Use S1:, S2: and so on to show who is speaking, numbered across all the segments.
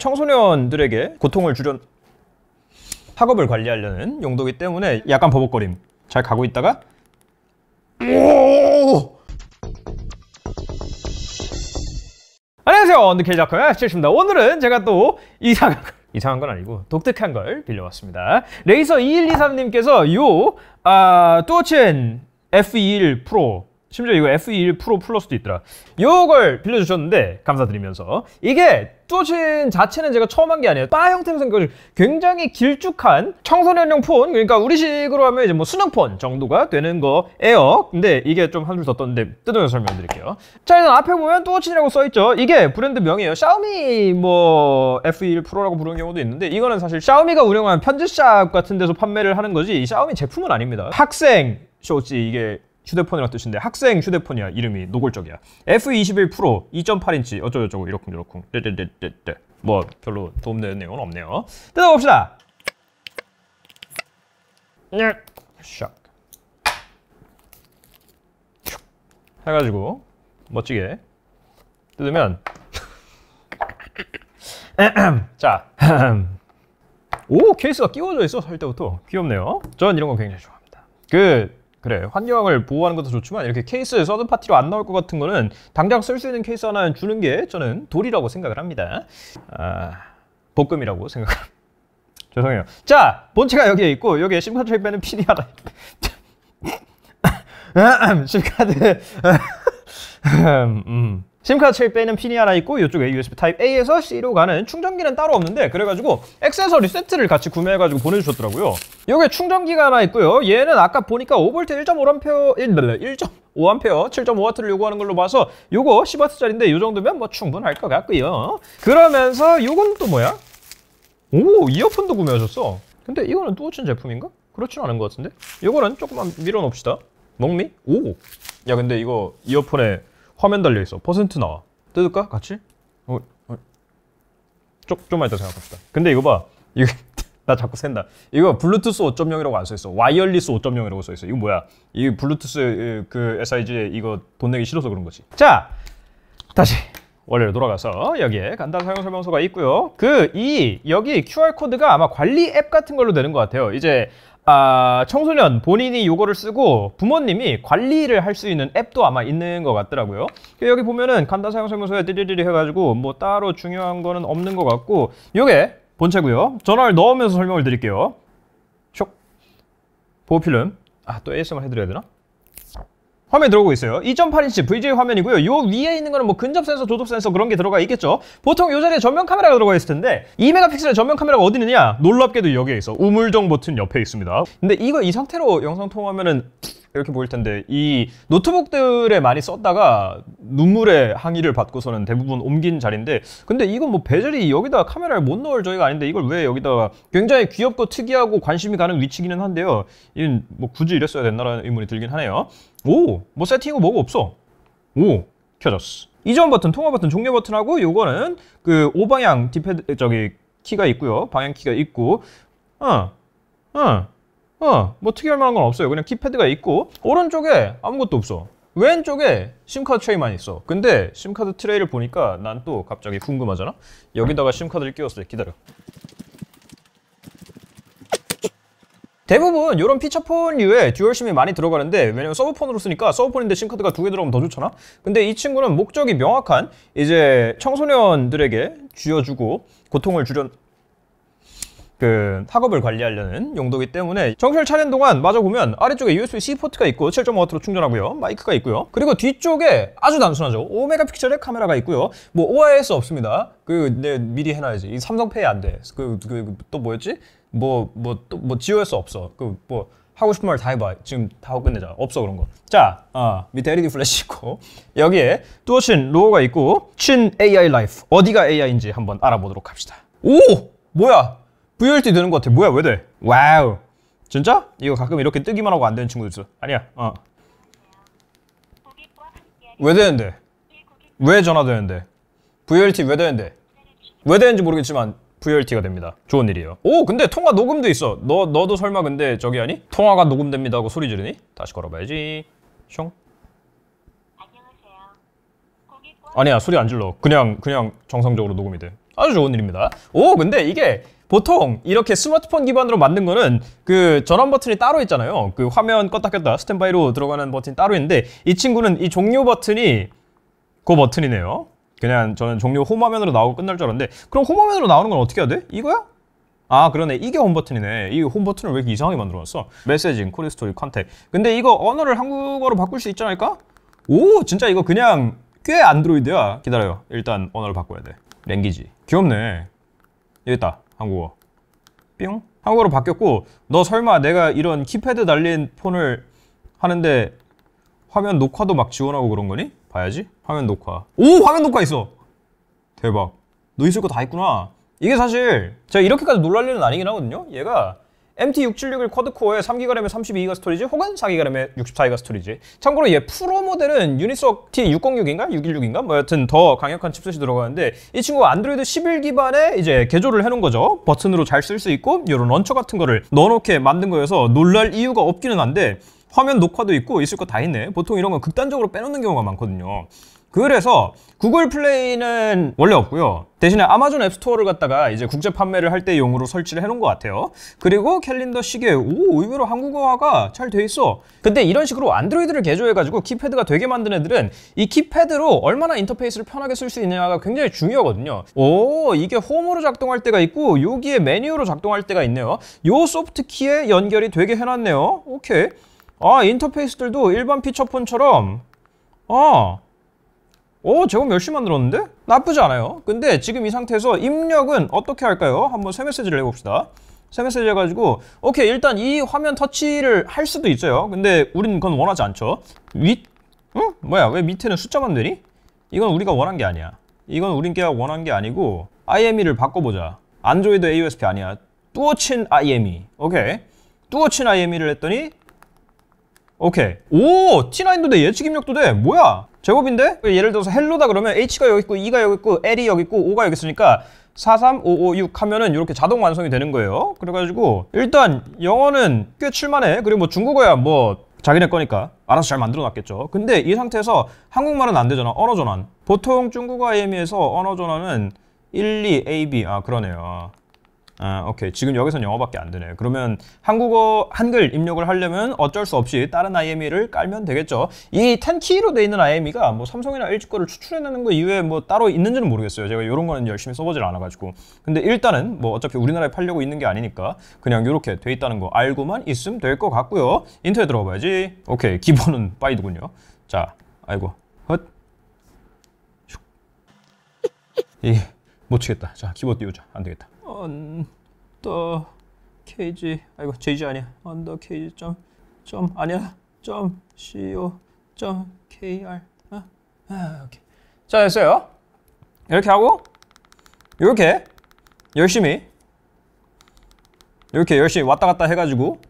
S1: 청소년들에게 고통을 줄여 학업을 관리하려는 용도이기 때문에 약간 버벅거림 잘 가고 있다가 오! 안녕하세요 언더케이작커의 FC입니다 오늘은 제가 또 이상한 걸 이상한 건 아니고 독특한 걸 빌려왔습니다 레이서 2123님께서 요 아, 뚜어첸 F21 프로 심지어 이거 F21 e 프로 플러스도 있더라. 이걸 빌려주셨는데 감사드리면서 이게 뚜어친 자체는 제가 처음 한 게 아니에요. 바 형태로 생각해서 굉장히 길쭉한 청소년용 폰 그러니까 우리식으로 하면 이제 뭐 수능폰 정도가 되는 거예요. 근데 이게 좀 한 줄 더 떴는데 뜯어서 설명드릴게요. 자 일단 앞에 보면 뚜어친이라고 써있죠. 이게 브랜드 명이에요. 샤오미 뭐 F21 e 프로라고 부르는 경우도 있는데 이거는 사실 샤오미가 운영하는 편집샵 같은 데서 판매를 하는 거지 이 샤오미 제품은 아닙니다. 학생 쇼츠 이게 휴대폰이라 뜻인데 학생 휴대폰이야 이름이 노골적이야 F21 프로 2.8인치 어쩌고저쩌고 이렇쿵이렇쿵뭐 별로 도움되는 내용은 없네요 뜯어봅시다 네. 샥 해가지고 멋지게 뜯으면 자, 오 케이스가 끼워져 있어 살 때부터 귀엽네요. 전 이런 거 굉장히 좋아합니다. 그 그래 환경을 보호하는 것도 좋지만 이렇게 케이스 서드 파티로 안 나올 것 같은 거는 당장 쓸 수 있는 케이스 하나 주는 게 저는 도리라고 생각을 합니다 아 복금이라고 생각합 죄송해요 자 본체가 여기에 있고 여기에 심카드 트 빼는 핀이 하나 심카드 음. 음. 심카드 7배는 핀이 하나 있고 이쪽에 USB 타입 A에서 C로 가는 충전기는 따로 없는데 그래가지고 액세서리 세트를 같이 구매해가지고 보내주셨더라고요 여기에 충전기가 하나 있고요 얘는 아까 보니까 5V 1.5A 1, 5A 7.5W를 요구하는 걸로 봐서 요거 10W짜리인데 이 정도면 뭐 충분할 것 같고요 그러면서 요건 또 뭐야? 오 이어폰도 구매하셨어 근데 이거는 뚜어친 제품인가? 그렇진 않은 것 같은데? 요거는 조금만 밀어놓읍시다 목미? 오! 야 근데 이거 이어폰에 화면 달려있어 퍼센트 나와 뜯을까? 같이? 어, 어. 쪽, 좀만 이따 생각합시다 근데 이거 봐 이거 나 자꾸 샌다 이거 블루투스 5.0이라고 안 써있어 와이얼리스 5.0이라고 써있어 이거 뭐야 이 블루투스 그 SIG 이거 돈 내기 싫어서 그런 거지 자 다시 원래로 돌아가서 여기에 간단 사용 설명서가 있고요 그 이 여기 QR코드가 아마 관리 앱 같은 걸로 되는 것 같아요 이제 아, 청소년 본인이 요거를 쓰고 부모님이 관리를 할 수 있는 앱도 아마 있는 것 같더라고요. 여기 보면은 간단 사용 설명서에 띠리리리 해가지고 뭐 따로 중요한 거는 없는 것 같고 요게 본체고요. 전화를 넣으면서 설명을 드릴게요. 촉 보호필름 아 또 ASMR 해드려야 되나? 화면이 들어오고 있어요 2.8인치 VGA 화면이고요 이 위에 있는 거는 뭐 근접 센서, 조도 센서 그런 게 들어가 있겠죠 보통 요 자리에 전면 카메라가 들어가 있을 텐데 2메가픽셀의 전면 카메라가 어디 있느냐 놀랍게도 여기에 있어 우물정 버튼 옆에 있습니다 근데 이거 이 상태로 영상 통화하면은 이렇게 보일 텐데 이 노트북들에 많이 썼다가 눈물의 항의를 받고서는 대부분 옮긴 자리인데 근데 이건 뭐 베젤이 여기다 카메라를 못 넣을 저희가 아닌데 이걸 왜 여기다가 굉장히 귀엽고 특이하고 관심이 가는 위치기는 한데요 이건 뭐 굳이 이랬어야 됐나라는 의문이 들긴 하네요 오! 뭐 세팅 이고 뭐가 없어. 오! 켜졌어. 이전 버튼, 통화 버튼, 종료 버튼하고 요거는 그 오방향 디패드, 저기, 키가 있고요. 방향 키가 있고. 어, 어, 어. 뭐 특이할 만한 건 없어요. 그냥 키패드가 있고. 오른쪽에 아무것도 없어. 왼쪽에 심카드 트레이만 있어. 근데 심카드 트레이를 보니까 난 또 갑자기 궁금하잖아? 여기다가 심카드를 끼웠어요. 기다려. 대부분 이런 피처폰류에 듀얼심이 많이 들어가는데 왜냐면 서브폰으로 쓰니까 서브폰인데 심카드가두 개 들어가면 더 좋잖아 근데 이 친구는 목적이 명확한 이제 청소년들에게 쥐어주고 고통을 줄여 그 학업을 관리하려는 용도이기 때문에 정신을 차린 동안 마저 보면 아래쪽에 USB-C 포트가 있고 7.5W로 충전하고요 마이크가 있고요 그리고 뒤쪽에 아주 단순하죠 5메가픽셀의 카메라가 있고요 뭐 OIS 없습니다 그 내 미리 해놔야지 이 삼성페이 안 돼그 그, 그, 또 뭐였지? 뭐뭐뭐 지어할 수 없어. 그 뭐 하고 싶은 말 다 해봐. 지금 다 하고 끝내자. 없어 그런 거. 자, 어, 밑에 LED 플래시 있고 여기에 또어친 로고가 있고 친 AI 라이프 어디가 AI인지 한번 알아보도록 합시다. 오 뭐야 VLT 되는 것 같아. 뭐야 왜 돼? 와우 진짜? 이거 가끔 이렇게 뜨기만 하고 안 되는 친구들 있어. 아니야. 어. 왜 되는데? 왜 전화 되는데? VLT 왜 되는데? 왜 되는지 모르겠지만 VLT가 됩니다. 좋은 일이에요. 오 근데 통화 녹음도 있어. 너, 너도 설마 근데 저기 아니? 통화가 녹음됩니다 하고 소리 지르니? 다시 걸어봐야지. 숑. 아니야 소리 안 질러. 그냥 그냥 정상적으로 녹음이 돼. 아주 좋은 일입니다. 오 근데 이게 보통 이렇게 스마트폰 기반으로 만든 거는 그 전원 버튼이 따로 있잖아요. 그 화면 껐다 켰다 스탠바이로 들어가는 버튼이 따로 있는데 이 친구는 이 종료 버튼이 그 버튼이네요. 그냥 저는 종료 홈화면으로 나오고 끝날 줄 알았는데 그럼 홈화면으로 나오는 건 어떻게 해야 돼? 이거야? 아 그러네 이게 홈버튼이네 이 홈버튼을 왜 이렇게 이상하게 만들어놨어 메시징, 콜리스토리, 컨택 근데 이거 언어를 한국어로 바꿀 수 있지 않을까? 오 진짜 이거 그냥 꽤 안드로이드야 기다려요 일단 언어를 바꿔야 돼 랭귀지 귀엽네 여기 있다 한국어 뿅 한국어로 바뀌었고 너 설마 내가 이런 키패드 달린 폰을 하는데 화면 녹화도 막 지원하고 그런 거니? 봐야지 화면 녹화 오 화면 녹화 있어 대박 너 있을 거 다 있구나 이게 사실 제가 이렇게까지 놀랄 일은 아니긴 하거든요 얘가 MT676을 쿼드코어에 3기가램에 32기가 스토리지 혹은 4기가램에 64기가 스토리지 참고로 얘 프로 모델은 유니석 T606인가 616인가 뭐 여튼 더 강력한 칩셋이 들어가는데 이 친구가 안드로이드 11 기반에 이제 개조를 해놓은 거죠 버튼으로 잘 쓸 수 있고 이런 런처 같은 거를 넣어놓게 만든 거여서 놀랄 이유가 없기는 한데 화면 녹화도 있고 있을 거 다 있네. 보통 이런 건 극단적으로 빼놓는 경우가 많거든요. 그래서 구글 플레이는 원래 없고요. 대신에 아마존 앱스토어를 갖다가 이제 국제 판매를 할 때 용으로 설치를 해놓은 것 같아요. 그리고 캘린더 시계, 오 의외로 한국어화가 잘 돼 있어. 근데 이런 식으로 안드로이드를 개조해가지고 키패드가 되게 만든 애들은 이 키패드로 얼마나 인터페이스를 편하게 쓸 수 있느냐가 굉장히 중요하거든요. 오 이게 홈으로 작동할 때가 있고 여기에 메뉴로 작동할 때가 있네요. 요 소프트 키에 연결이 되게 해놨네요. 오케이. 아 인터페이스들도 일반 피처폰처럼 아 오, 제법 열심히 만들었는데? 나쁘지 않아요. 근데 지금 이 상태에서 입력은 어떻게 할까요? 한번 새 메시지를 해봅시다. 새 메시지 해가지고 오케이 일단 이 화면 터치를 할 수도 있어요. 근데 우리는 그건 원하지 않죠. 윗? 응? 뭐야 왜 밑에는 숫자만 되니? 이건 우리가 원한 게 아니야. 이건 우리가 원한 게 아니고 IME를 바꿔보자. 안드로이드 AOSP 아니야. 뚜어친 IME. 오케이. 뚜어친 IME를 했더니 오케이 오! T9도 돼 예측 입력도 돼 뭐야 제곱인데? 예를 들어서 헬로다 그러면 H가 여기 있고 E가 여기 있고 L이 여기 있고 O가 여기 있으니까 43556 하면은 이렇게 자동 완성이 되는 거예요 그래가지고 일단 영어는 꽤 칠만해 그리고 뭐 중국어야 뭐 자기네 거니까 알아서 잘 만들어 놨겠죠 근데 이 상태에서 한국말은 안 되잖아 언어 전환 보통 중국어 IME에서 언어 전환은 1, 2, AB 아 그러네요 아, 오케이. 지금 여기선 영어밖에 안 되네. 그러면 한국어 한글 입력을 하려면 어쩔 수 없이 다른 IME를 깔면 되겠죠. 이 10키로 돼 있는 IME가 뭐 삼성이나 LG 거를 추출해내는 거 이외에 뭐 따로 있는지는 모르겠어요. 제가 이런 거는 열심히 써보질 않아가지고. 근데 일단은 뭐 어차피 우리나라에 팔려고 있는 게 아니니까 그냥 이렇게 돼 있다는 거 알고만 있으면 될 것 같고요. 인터넷 들어가봐야지. 오케이. 기본은 바이드군요 자, 아이고. 헛. 슉. 이, 못 치겠다. 자, 키보드 띄우자. 안 되겠다. 언더 케이지 아이고 제이지 아니야 언더 kg 점, 점 아니야 점 co 점 kr 아, 어? 아 오케이 자 됐어요 이렇게 하고 이렇게 열심히 이렇게 열심히 왔다 갔다 해가지고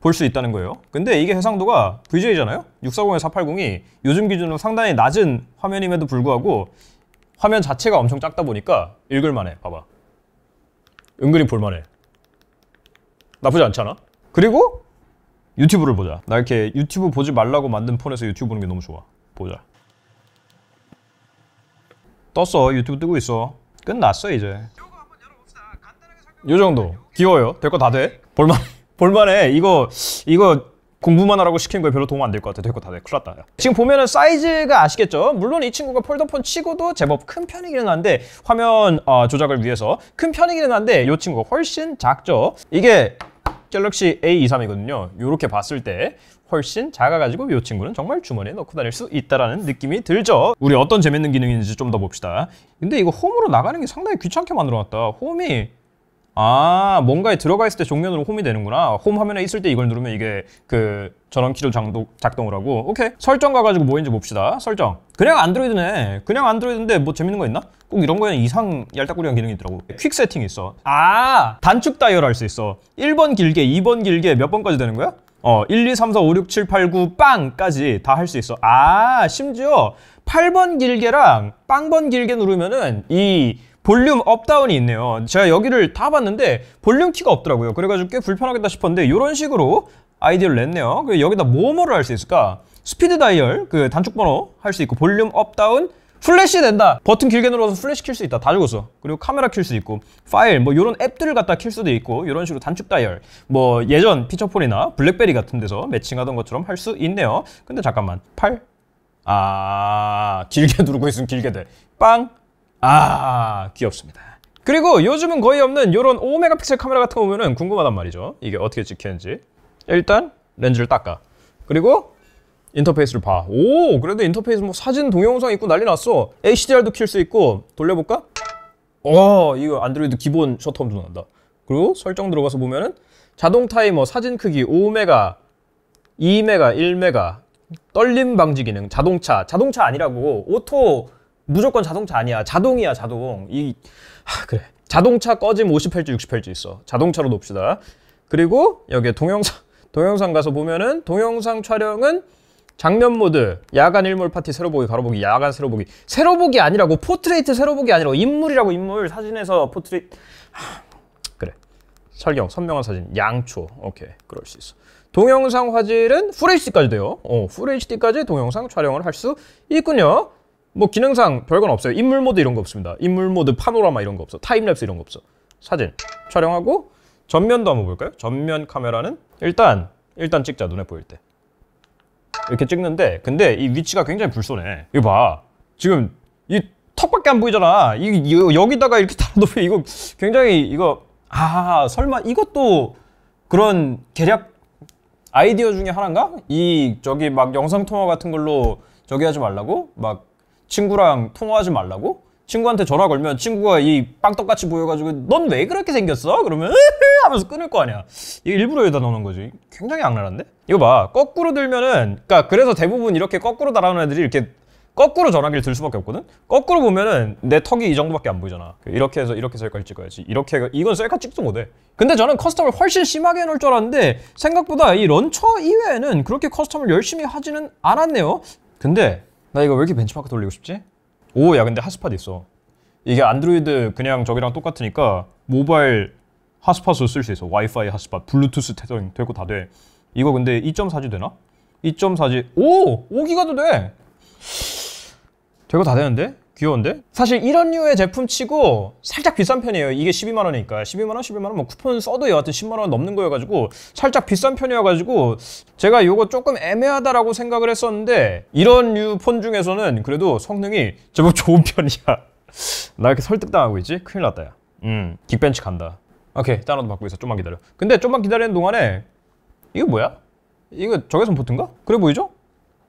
S1: 볼 수 있다는 거예요 근데 이게 해상도가 VJ잖아요 640에 480이 요즘 기준으로 상당히 낮은 화면임에도 불구하고 화면 자체가 엄청 작다 보니까 읽을만해 봐봐 은근히 볼만해. 나쁘지 않잖아? 그리고 유튜브를 보자. 나 이렇게 유튜브 보지 말라고 만든 폰에서 유튜브 보는 게 너무 좋아. 보자. 떴어. 유튜브 뜨고 있어. 끝났어 이제. 요 정도. 귀여워요. 될 거 다 돼. 볼만 볼만해. 이거 이거 공부만 하라고 시킨 거에 별로 도움 안 될 것 같아. 됐고 다 돼. 큰일 났다. 지금 보면은 사이즈가 아시겠죠? 물론 이 친구가 폴더폰 치고도 제법 큰 편이기는 한데 화면 어, 조작을 위해서 큰 편이기는 한데 이 친구가 훨씬 작죠? 이게 갤럭시 A23이거든요. 이렇게 봤을 때 훨씬 작아가지고 이 친구는 정말 주머니에 넣고 다닐 수 있다라는 느낌이 들죠. 우리 어떤 재밌는 기능인지 좀 더 봅시다. 근데 이거 홈으로 나가는 게 상당히 귀찮게 만들어놨다. 홈이 아 뭔가에 들어가 있을 때종면으로 홈이 되는구나 홈 화면에 있을 때 이걸 누르면 이게 그 전원키를 작동, 작동을 하고 오케이 설정 가가지고 뭐인지 봅시다 설정 그냥 안드로이드네 그냥 안드로이드인데 뭐 재밌는 거 있나? 꼭 이런 거에는 이상 얄딱구리한 기능이 있더라고 퀵 세팅이 있어 아 단축 다이얼 할 수 있어 1번 길게 2번 길게 몇 번까지 되는 거야? 어 1, 2, 3, 4, 5, 6, 7, 8, 9 빵까지 다 할 수 있어 아 심지어 8번 길게랑 빵 번 길게 누르면은 이 볼륨 업다운이 있네요 제가 여기를 다 봤는데 볼륨 키가 없더라고요 그래가지고 꽤 불편하겠다 싶었는데 이런 식으로 아이디어를 냈네요 그리고 여기다 뭐뭐를 할 수 있을까 스피드 다이얼 그 단축 번호 할 수 있고 볼륨 업다운 플래시 된다 버튼 길게 눌러서 플래시 킬 수 있다 다 적었어 그리고 카메라 킬 수 있고 파일 뭐 이런 앱들을 갖다 킬 수도 있고 이런 식으로 단축 다이얼 뭐 예전 피처폰이나 블랙베리 같은 데서 매칭하던 것처럼 할 수 있네요 근데 잠깐만 팔아 길게 누르고 있으면 길게 돼빵 아 귀엽습니다 그리고 요즘은 거의 없는 요런 5메가픽셀 카메라 같은 거 보면은 궁금하단 말이죠 이게 어떻게 찍히는지 일단 렌즈를 닦아 그리고 인터페이스를 봐오 그래도 인터페이스 뭐 사진 동영상 있고 난리 났어 HDR도 킬수 있고 돌려볼까? 와 어, 이거 안드로이드 기본 셔터홈도 난다 그리고 설정 들어가서 보면은 자동 타이머 사진 크기 5메가 2메가 1메가 떨림 방지 기능 자동차 자동차 아니라고 오토 무조건 자동차 아니야. 자동이야, 자동. 이 하, 그래. 자동차 꺼짐 5 0 h z 6 0 h z 있어. 자동차로 놉시다. 그리고 여기에 동영상 동영상 가서 보면은 동영상 촬영은 장면 모드, 야간 일몰 파티 새로 보기, 가로 보기, 야간 새로 보기. 새로 보기 아니라고 포트레이트 새로 보기 아니라고 인물이라고 인물 사진에서 포트레이트 그래. 설경 선명한 사진 양초. 오케이. 그럴 수 있어. 동영상 화질은 FHD까지 돼요. 어, FHD까지 동영상 촬영을 할 수 있군요. 뭐 기능상 별건 없어요 인물 모드 이런 거 없습니다 인물 모드 파노라마 이런 거 없어 타임랩스 이런 거 없어 사진 촬영하고 전면도 한번 볼까요? 전면 카메라는 일단 일단 찍자 눈에 보일 때 이렇게 찍는데 근데 이 위치가 굉장히 불손해 이거 봐 지금 이 턱밖에 안 보이잖아 이, 이 여기다가 이렇게 달아놓으면 이거 굉장히 이거 아 설마 이것도 그런 계략 아이디어 중에 하나인가? 이 저기 막 영상통화 같은 걸로 저기 하지 말라고 막 친구랑 통화하지 말라고? 친구한테 전화 걸면 친구가 이 빵떡같이 보여가지고 넌 왜 그렇게 생겼어? 그러면 하면서 끊을 거 아니야 이게 일부러 여기다 넣는 거지 굉장히 악랄한데? 이거 봐 거꾸로 들면은 그러니까 그래서 대부분 이렇게 거꾸로 달아오는 애들이 이렇게 거꾸로 전화기를 들 수밖에 없거든? 거꾸로 보면은 내 턱이 이 정도밖에 안 보이잖아 그 이렇게 해서 이렇게 셀카를 찍어야지 이렇게 이건 셀카 찍도 못해 근데 저는 커스텀을 훨씬 심하게 해놓을 줄 알았는데 생각보다 이 런처 이외에는 그렇게 커스텀을 열심히 하지는 않았네요 근데 나 이거 왜 이렇게 벤치마크 돌리고 싶지? 오 야 근데 핫스팟 있어 이게 안드로이드 그냥 저기랑 똑같으니까 모바일 핫스팟으로쓸 수 있어 와이파이 핫스팟 블루투스 테더링 되고 다돼 이거 근데 2.4G 되나? 2.4G 오! 5기가도 돼! 되고 다 되는데? 귀여운데? 사실 이런 류의 제품치고 살짝 비싼 편이에요 이게 12만원이니까 12만원 11만원 뭐 쿠폰 써도 여하튼 10만원 넘는 거여가지고 살짝 비싼 편이어가지고 제가 이거 조금 애매하다라고 생각을 했었는데 이런 류 폰 중에서는 그래도 성능이 제법 좋은 편이야 나 이렇게 설득당하고 있지? 큰일 났다 야 음, 긱벤치 간다 오케이 다운로드 받고 있어 좀만 기다려 근데 좀만 기다리는 동안에 이거 뭐야? 이거 저게선 보트인가? 그래 보이죠?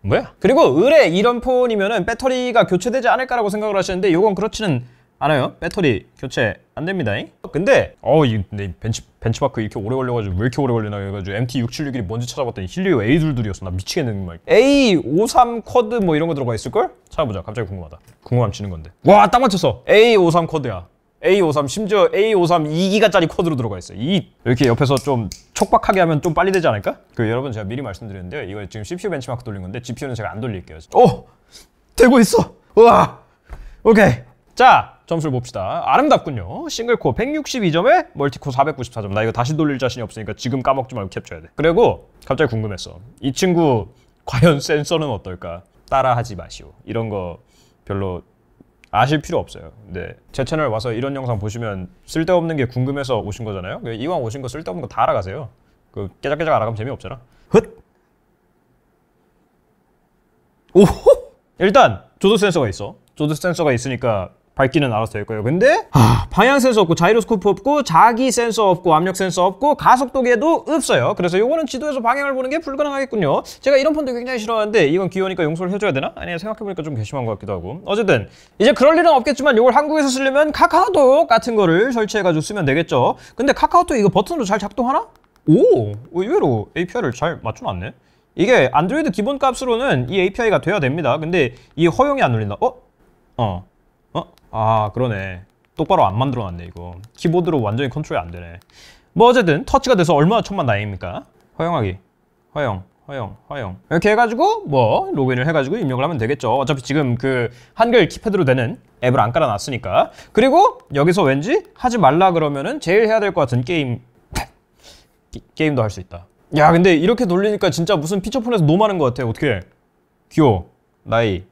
S1: 뭐야 그리고 의뢰 이런 폰이면은 배터리가 교체되지 않을까라고 생각을 하시는데 이건 그렇지는 않아요. 배터리 교체 안 됩니다. 근데 어이 근데 벤치 벤치마크 이렇게 오래 걸려가지고 왜 이렇게 오래 걸리나 해가지고 MT 676이 1 뭔지 찾아봤더니 힐리오 A 2 2였어나 미치겠는 말. A 53 쿼드 뭐 이런 거 들어가 있을 걸? 찾아보자. 갑자기 궁금하다. 궁금함 치는 건데. 와 딱 맞췄어. A 53 쿼드야. A53 심지어 A53 2기가짜리 코드로 들어가 있어요. 이 이렇게 옆에서 좀 촉박하게 하면 좀 빨리 되지 않을까? 그 여러분 제가 미리 말씀드렸는데요. 이거 지금 CPU 벤치마크 돌린 건데 GPU는 제가 안 돌릴게요. 오! 어, 되고 있어! 우와! 오케이. 자, 점수를 봅시다. 아름답군요. 싱글코어 162점에 멀티코어 494점. 나 이거 다시 돌릴 자신이 없으니까 지금 까먹지 말고 캡쳐해야 돼. 그리고 갑자기 궁금했어. 이 친구 과연 센서는 어떨까? 따라하지 마시오. 이런 거 별로 아실 필요 없어요. 네. 제 채널 와서 이런 영상 보시면 쓸데없는 게 궁금해서 오신 거잖아요. 그 이왕 오신 거 쓸데없는 거 다 알아가세요. 그 깨작깨작 알아가면 재미없잖아. 헛! 오호! 일단 조드 센서가 있어. 조드 센서가 있으니까 밝기는 알아서될 거예요. 근데 하, 아. 방향 센서 없고 자이로스코프 없고 자기 센서 없고 압력 센서 없고 가속도계도 없어요. 그래서 이거는 지도에서 방향을 보는 게 불가능하겠군요. 제가 이런 폰도 굉장히 싫어하는데 이건 귀여우니까 용서를 해줘야 되나? 아니 생각해보니까 좀 괘씸한 것 같기도 하고 어쨌든 이제 그럴 일은 없겠지만 이걸 한국에서 쓰려면 카카오톡 같은 거를 설치해가지고 쓰면 되겠죠. 근데 카카오톡 이거 버튼으로 잘 작동하나? 오! 의외로 API를 잘 맞춰 놨네. 이게 안드로이드 기본값으로는 이 API가 돼야 됩니다. 근데 이 허용이 안 눌린다. 어? 어. 아 그러네 똑바로 안 만들어놨네 이거 키보드로 완전히 컨트롤이 안 되네 뭐 어쨌든 터치가 돼서 얼마나 천만 다행입니까 허용하기 허용 허용 허용 이렇게 해가지고 뭐 로그인을 해가지고 입력을 하면 되겠죠 어차피 지금 그 한글 키패드로 되는 앱을 안 깔아놨으니까 그리고 여기서 왠지 하지 말라 그러면은 제일 해야 될 것 같은 게임 게, 임도 할 수 있다 야 근데 이렇게 돌리니까 진짜 무슨 피처폰에서 노마는 것 같아 어떻게 귀여워 나이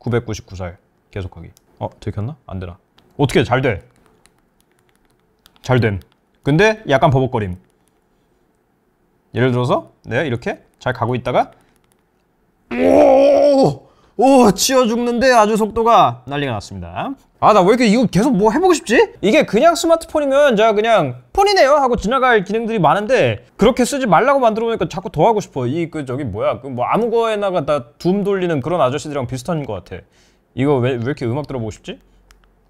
S1: 999살 계속하기 어 들켰나? 안되나 어떻게 잘돼 잘됨 근데 약간 버벅거림 예를 들어서 내가 이렇게 잘 가고 있다가 오! 오! 치어 죽는데 아주 속도가 난리가 났습니다 아나 왜 이렇게 이거 계속 뭐 해보고 싶지? 이게 그냥 스마트폰이면 제가 그냥 폰이네요 하고 지나갈 기능들이 많은데 그렇게 쓰지 말라고 만들어 보니까 자꾸 더 하고 싶어 이 그 저기 뭐야 그 뭐 아무 거에나 갖다둠 돌리는 그런 아저씨들이랑 비슷한 것 같아 이거 왜, 왜 이렇게 음악 들어보고 싶지?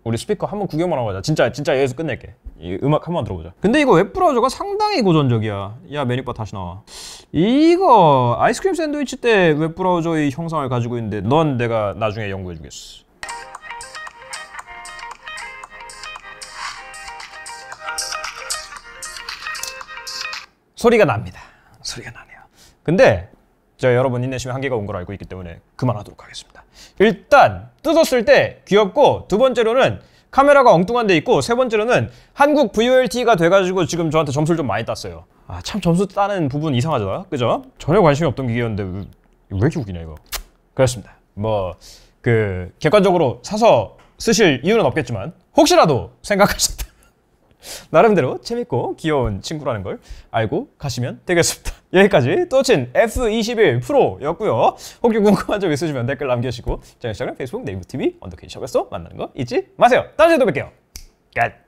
S1: 우리 스피커 한번 구경만 하고 가자 진짜 진짜 여기서 끝낼게 이 음악 한번 들어보자 근데 이거 웹브라우저가 상당히 고전적이야 야 메뉴바 다시 나와 이거 아이스크림 샌드위치 때 웹브라우저의 형상을 가지고 있는데 넌 내가 나중에 연구해 주겠어 소리가 납니다 소리가 나네요 근데 저 여러분 인내심의 한계가 온 걸 알고 있기 때문에 그만하도록 하겠습니다. 일단 뜯었을 때 귀엽고 두 번째로는 카메라가 엉뚱한 데 있고 세 번째로는 한국 VOLT가 돼가지고 지금 저한테 점수를 좀 많이 땄어요. 아 참 점수 따는 부분 이상하죠, 그죠? 전혀 관심이 없던 기계였는데 왜, 왜 이렇게 웃기냐 이거. 그렇습니다. 뭐 그 객관적으로 사서 쓰실 이유는 없겠지만 혹시라도 생각하셨다. 나름대로 재밌고 귀여운 친구라는 걸 알고 가시면 되겠습니다. 여기까지 또 친 F21 프로였고요. 혹시 궁금한 점 있으시면 댓글 남겨주시고 제인스타그 페이스북, 네이버 TV, 언더케이샵에서 만나는 거 잊지 마세요. 다음 주에 또 뵐게요. 끝!